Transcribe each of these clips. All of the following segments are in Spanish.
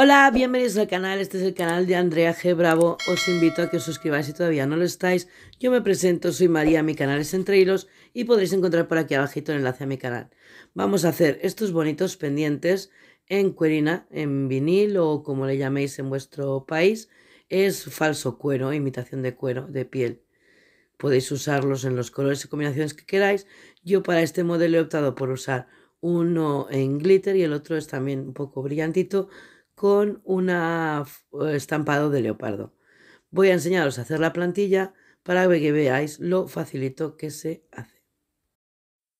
Hola, bienvenidos al canal, este es el canal de Andrea G. Bravo, os invito a que os suscribáis si todavía no lo estáis, yo me presento, soy María, mi canal es Entre Hilos y podréis encontrar por aquí abajito el enlace a mi canal. Vamos a hacer estos bonitos pendientes en cuerina, en vinil o como le llaméis en vuestro país, es falso cuero, imitación de cuero, de piel. Podéis usarlos en los colores y combinaciones que queráis, yo para este modelo he optado por usar uno en glitter y el otro es también un poco brillantito, con un eh, estampado de leopardo. Voy a enseñaros a hacer la plantilla para que veáis lo facilito que se hace.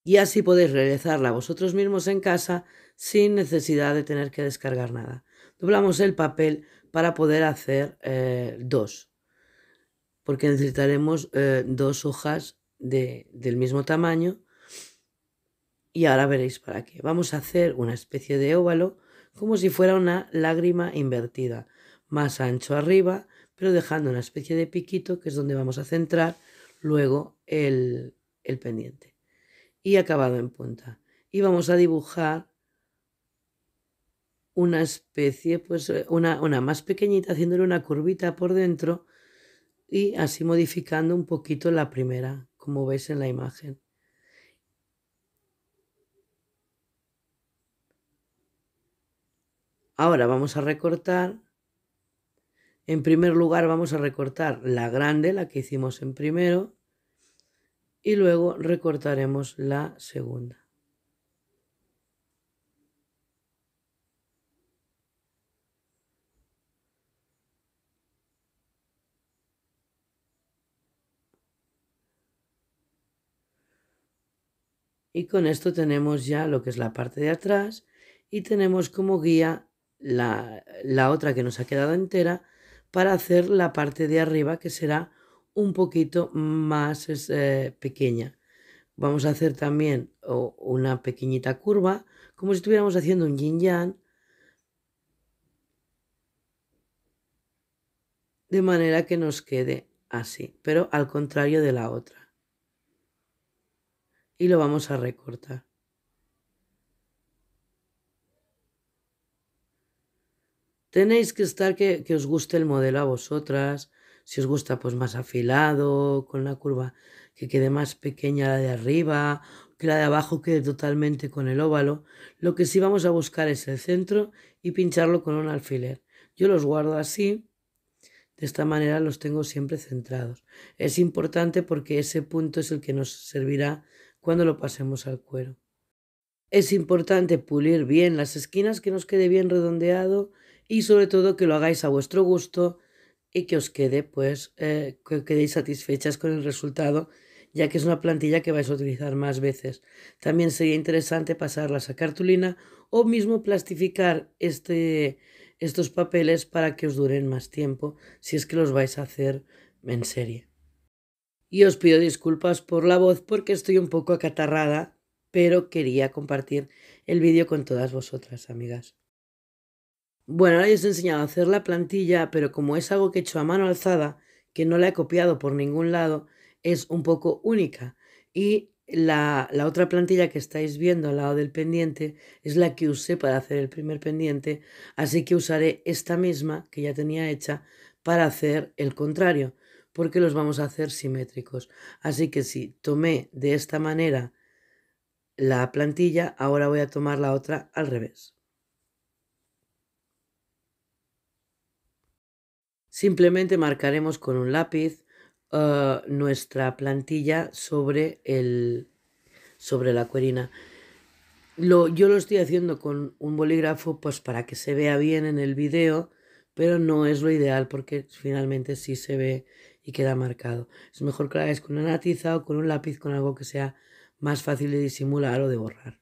Y así podéis realizarla vosotros mismos en casa sin necesidad de tener que descargar nada. Doblamos el papel para poder hacer eh, dos, porque necesitaremos eh, dos hojas del mismo tamaño. Y ahora veréis para qué. Vamos a hacer una especie de óvalo como si fuera una lágrima invertida, más ancho arriba, pero dejando una especie de piquito que es donde vamos a centrar luego el, el pendiente. Y acabado en punta. Y vamos a dibujar una especie, pues eh, una, una más pequeñita, haciéndole una curvita por dentro y así modificando un poquito la primera, como veis en la imagen. Ahora vamos a recortar. En primer lugar vamos a recortar la grande, la que hicimos en primero, y luego recortaremos la segunda. Y con esto tenemos ya lo que es la parte de atrás y tenemos como guía la, otra que nos ha quedado entera para hacer la parte de arriba que será un poquito más eh, pequeña. Vamos a hacer también una pequeñita curva, como si estuviéramos haciendo un yin yang. De manera que nos quede así, pero al contrario de la otra. Y lo vamos a recortar. tenéis que estar que, os guste el modelo a vosotras, si os gusta pues más afilado, con la curva que quede más pequeña la de arriba, que la de abajo quede totalmente con el óvalo. Lo que sí vamos a buscar es el centro y pincharlo con un alfiler. Yo los guardo así, de esta manera los tengo siempre centrados. Es importante porque ese punto es el que nos servirá cuando lo pasemos al cuero. Es importante pulir bien las esquinas, que nos quede bien redondeado y sobre todo que lo hagáis a vuestro gusto y que os quede, pues, eh, que quedéis satisfechas con el resultado, ya que es una plantilla que vais a utilizar más veces. También sería interesante pasarlas a cartulina o mismo plastificar este, estos papeles para que os duren más tiempo, si es que los vais a hacer en serie. Y os pido disculpas por la voz porque estoy un poco acatarrada, pero quería compartir el vídeo con todas vosotras, amigas. Bueno, ahora ya os he enseñado a hacer la plantilla, pero como es algo que he hecho a mano alzada, que no la he copiado por ningún lado, es un poco única. Y la, la, otra plantilla que estáis viendo al lado del pendiente es la que usé para hacer el primer pendiente, así que usaré esta misma que ya tenía hecha para hacer el contrario, porque los vamos a hacer simétricos. Así que si tomé de esta manera la plantilla, ahora voy a tomar la otra al revés. Simplemente marcaremos con un lápiz ah, nuestra plantilla sobre, el, sobre la cuerina. yo lo estoy haciendo con un bolígrafo pues para que se vea bien en el video, pero no es lo ideal porque finalmente sí se ve y queda marcado. Es mejor que lo hagáis con una tiza o con un lápiz, con algo que sea más fácil de disimular o de borrar.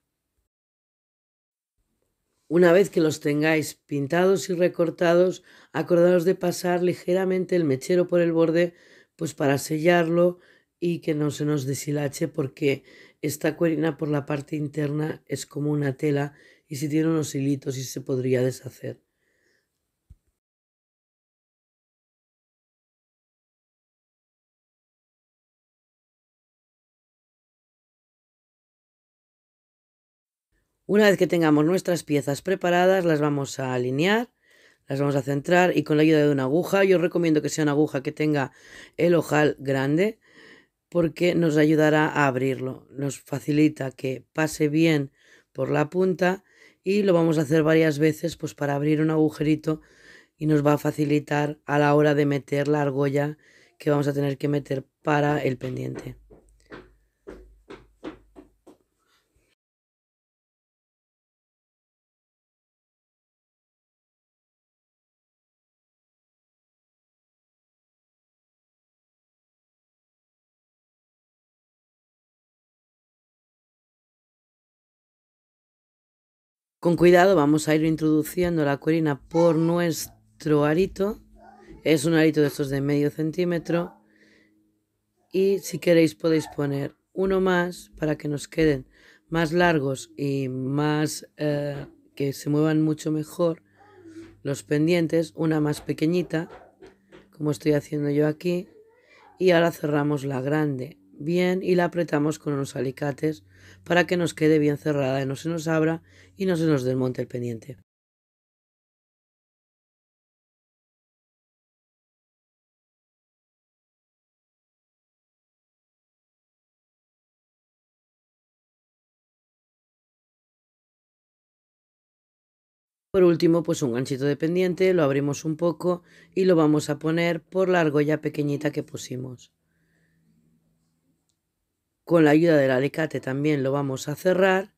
Una vez que los tengáis pintados y recortados, acordaos de pasar ligeramente el mechero por el borde, pues para sellarlo y que no se nos deshilache, porque esta cuerina por la parte interna es como una tela y si tiene unos hilitos y se podría deshacer. Una vez que tengamos nuestras piezas preparadas, las vamos a alinear, las vamos a centrar y con la ayuda de una aguja, yo recomiendo que sea una aguja que tenga el ojal grande porque nos ayudará a abrirlo, nos facilita que pase bien por la punta y lo vamos a hacer varias veces pues para abrir un agujerito y nos va a facilitar a la hora de meter la argolla que vamos a tener que meter para el pendiente. Con cuidado vamos a ir introduciendo la cuerina por nuestro arito. Es un arito de estos de medio centímetro. Y si queréis podéis poner uno más para que nos queden más largos y más eh, que se muevan mucho mejor los pendientes, una más pequeñita, como estoy haciendo yo aquí, y ahora cerramos la grande bien y la apretamos con unos alicates para que nos quede bien cerrada y no se nos abra y no se nos desmonte el pendiente. Por último, pues un ganchito de pendiente, lo abrimos un poco y lo vamos a poner por la argolla pequeñita que pusimos. Con la ayuda del alicate también lo vamos a cerrar.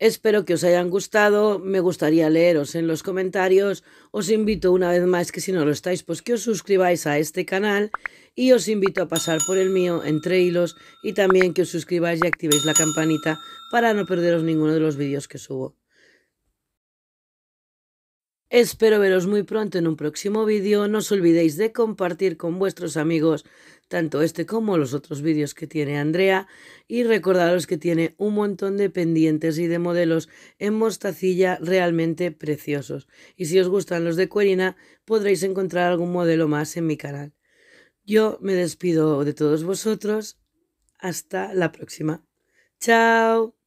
Espero que os hayan gustado, me gustaría leeros en los comentarios, os invito una vez más que si no lo estáis, pues que os suscribáis a este canal y os invito a pasar por el mío entre hilos y también que os suscribáis y activéis la campanita para no perderos ninguno de los vídeos que subo. Espero veros muy pronto en un próximo vídeo. No os olvidéis de compartir con vuestros amigos tanto este como los otros vídeos que tiene Andrea y recordaros que tiene un montón de pendientes y de modelos en mostacilla realmente preciosos. Y si os gustan los de cuerina podréis encontrar algún modelo más en mi canal. Yo me despido de todos vosotros. Hasta la próxima. ¡Chao!